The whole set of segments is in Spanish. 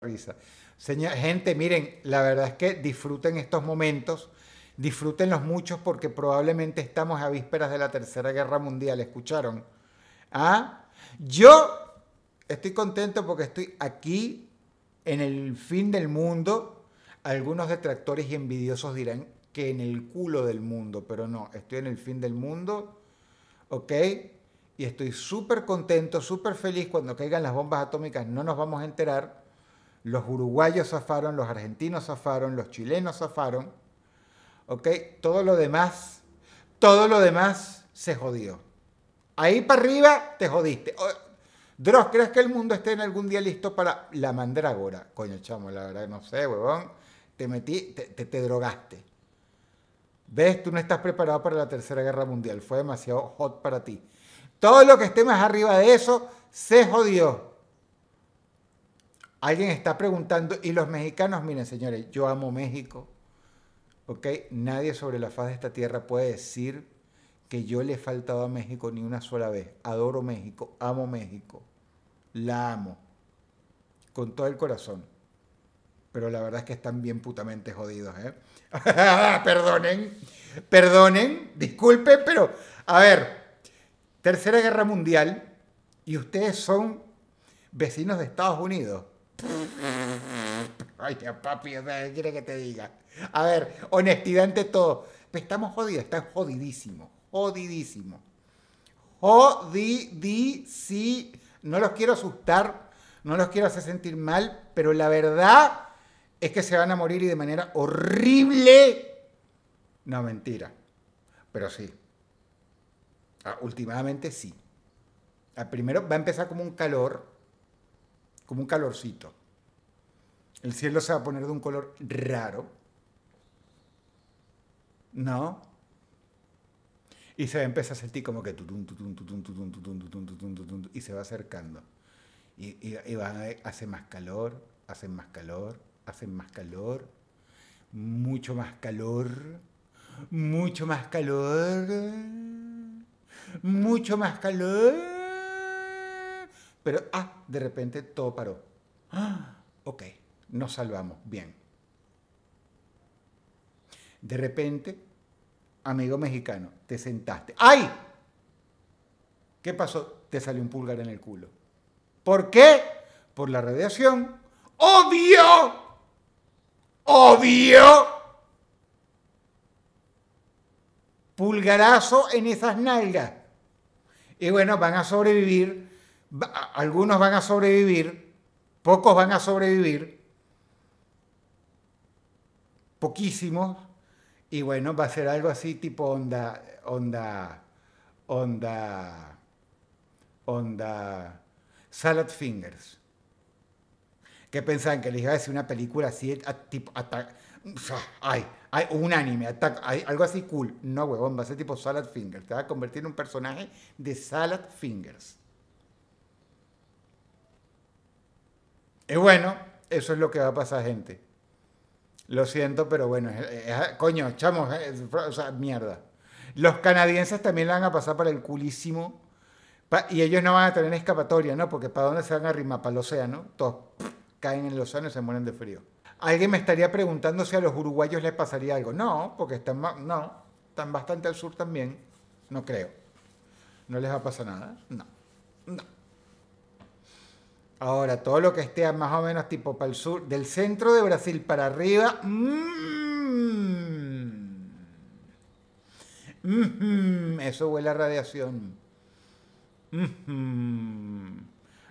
risa. gente, miren, la verdad es que disfruten estos momentos, disfrútenlos muchos porque probablemente estamos a vísperas de la Tercera Guerra Mundial, ¿escucharon? ¿Ah? Yo estoy contento porque estoy aquí en el fin del mundo. Algunos detractores y envidiosos dirán que en el culo del mundo, pero no, estoy en el fin del mundo, ¿ok? Y estoy súper contento, súper feliz. Cuando caigan las bombas atómicas no nos vamos a enterar los uruguayos zafaron, los argentinos zafaron, los chilenos zafaron, ¿ok? Todo lo demás, todo lo demás se jodió. Ahí para arriba te jodiste. Dross, ¿crees que el mundo esté en algún día listo para la mandrágora? Coño, chamo, la verdad, no sé, huevón. Te metí, te, te drogaste. Ves, tú no estás preparado para la Tercera Guerra Mundial. Fue demasiado hot para ti. Todo lo que esté más arriba de eso se jodió. Alguien está preguntando, y los mexicanos, miren señores, yo amo México, ¿ok? Nadie sobre la faz de esta tierra puede decir que yo le he faltado a México ni una sola vez. Adoro México, amo México, la amo, con todo el corazón. Pero la verdad es que están bien putamente jodidos, ¿eh? perdonen, perdonen, disculpen, pero a ver, Tercera Guerra Mundial, y ustedes son vecinos de Estados Unidos. Ay, papi, ¿qué quiere que te diga? A ver, honestidad ante todo. Pues estamos jodidos, está jodidísimo, jodidísimo. Jodidísimo. No los quiero asustar, no los quiero hacer sentir mal, pero la verdad es que se van a morir y de manera horrible. No, mentira. Pero sí. Ah, últimamente sí. Ah, primero va a empezar como un calor como un calorcito. El cielo se va a poner de un color raro. ¿No? Y se empieza a sentir como que y se va acercando. Y, va, hace más calor, hace más calor, hace más calor, mucho más calor, mucho más calor, mucho más calor. Pero, ah, de repente todo paró. Ah, ok, nos salvamos, bien. De repente, amigo mexicano, te sentaste. ¡Ay! ¿Qué pasó? Te salió un pulgar en el culo. ¿Por qué? Por la radiación. ¡Obvio! ¡Obvio! Pulgarazo en esas nalgas. Y bueno, van a sobrevivir algunos van a sobrevivir, pocos van a sobrevivir, poquísimos, y bueno, va a ser algo así tipo onda, onda, onda, onda, Salad Fingers. ¿Qué pensaban? Que les iba a decir una película así, tipo, ay, ay, un anime, algo así cool. No, huevón, va a ser tipo Salad Fingers. Te va a convertir en un personaje de Salad Fingers. Y bueno, eso es lo que va a pasar, gente. Lo siento, pero bueno, coño, chamos, o sea, mierda. Los canadienses también la van a pasar para el culísimo. y ellos no van a tener escapatoria, ¿no? Porque ¿para dónde se van a arrimar? Para el océano. Todos caen en el océano y se mueren de frío. Alguien me estaría preguntando si a los uruguayos les pasaría algo. No, porque están, no, están bastante al sur también. No creo. ¿No les va a pasar nada? No. No. Ahora, todo lo que esté más o menos tipo para el sur, del centro de Brasil para arriba. Mm, mm, eso huele a radiación. Mm,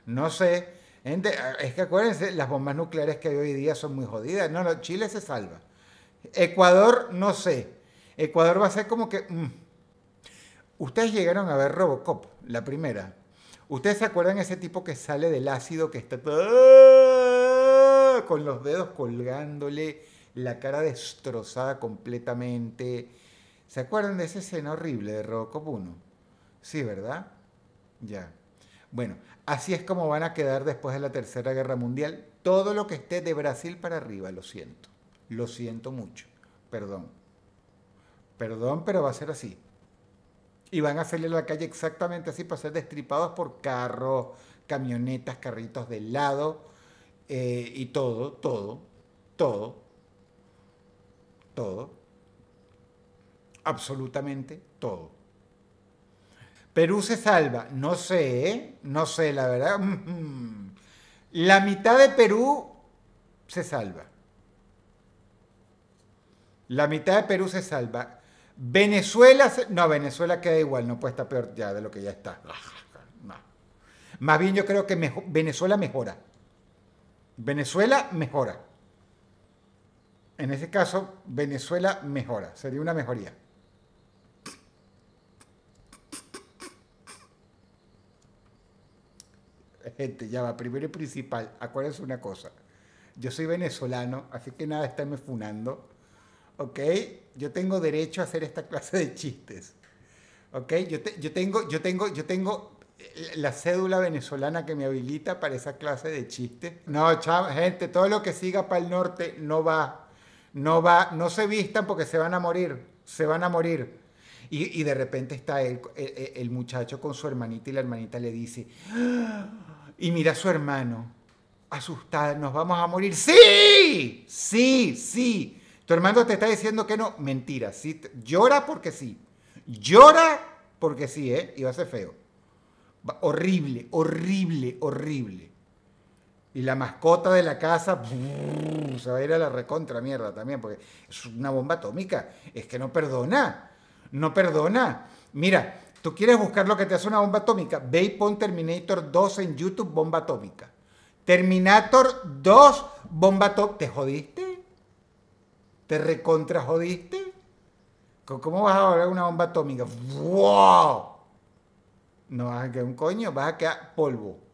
no sé. es que acuérdense, las bombas nucleares que hay hoy día son muy jodidas. No, no, Chile se salva. Ecuador, no sé. Ecuador va a ser como que. Ustedes llegaron a ver Robocop, la primera. ¿Ustedes se acuerdan de ese tipo que sale del ácido que está ¡ah! con los dedos colgándole, la cara destrozada completamente? ¿Se acuerdan de esa escena horrible de Robocop 1? Sí, ¿verdad? Ya. Bueno, así es como van a quedar después de la Tercera Guerra Mundial todo lo que esté de Brasil para arriba, lo siento. Lo siento mucho. Perdón. Perdón, pero va a ser así. Y van a salir a la calle exactamente así para ser destripados por carros, camionetas, carritos de lado eh, y todo, todo, todo, todo. Absolutamente todo. Perú se salva. No sé, ¿eh? no sé, la verdad. La mitad de Perú se salva. La mitad de Perú se salva. Venezuela, no, Venezuela queda igual, no puede estar peor ya de lo que ya está. Ah, Más bien yo creo que Venezuela mejora. Venezuela mejora. En ese caso, Venezuela mejora, sería una mejoría. Gente, ya va, primero y principal, acuérdense una cosa. Yo soy venezolano, así que nada, estarme funando ¿ok? Yo tengo derecho a hacer esta clase de chistes, ¿ok? Yo, tengo, yo, tengo, yo tengo la cédula venezolana que me habilita para esa clase de chistes. No, chava, gente, todo lo que siga para el norte no va, no va, no se vistan porque se van a morir, se van a morir. Y, de repente está el, muchacho con su hermanita y la hermanita le dice, ah, y mira a su hermano, asustada, nos vamos a morir. Sí, sí, sí. Tu hermano te está diciendo que no. Mentira. Sí, llora porque sí. Llora porque sí, ¿eh? Y va a ser feo. Horrible, horrible, horrible. Y la mascota de la casa se va a ir a la recontra mierda también, porque es una bomba atómica. Es que no perdona. No perdona. Mira, tú quieres buscar lo que te hace una bomba atómica. Ve y pon Terminator 2 en YouTube, bomba atómica. Terminator 2, bomba atómica. ¿Te jodiste? ¿Te recontrajodiste? ¿Cómo vas a volar una bomba atómica? ¡Wow! No vas a quedar un coño, vas a quedar polvo.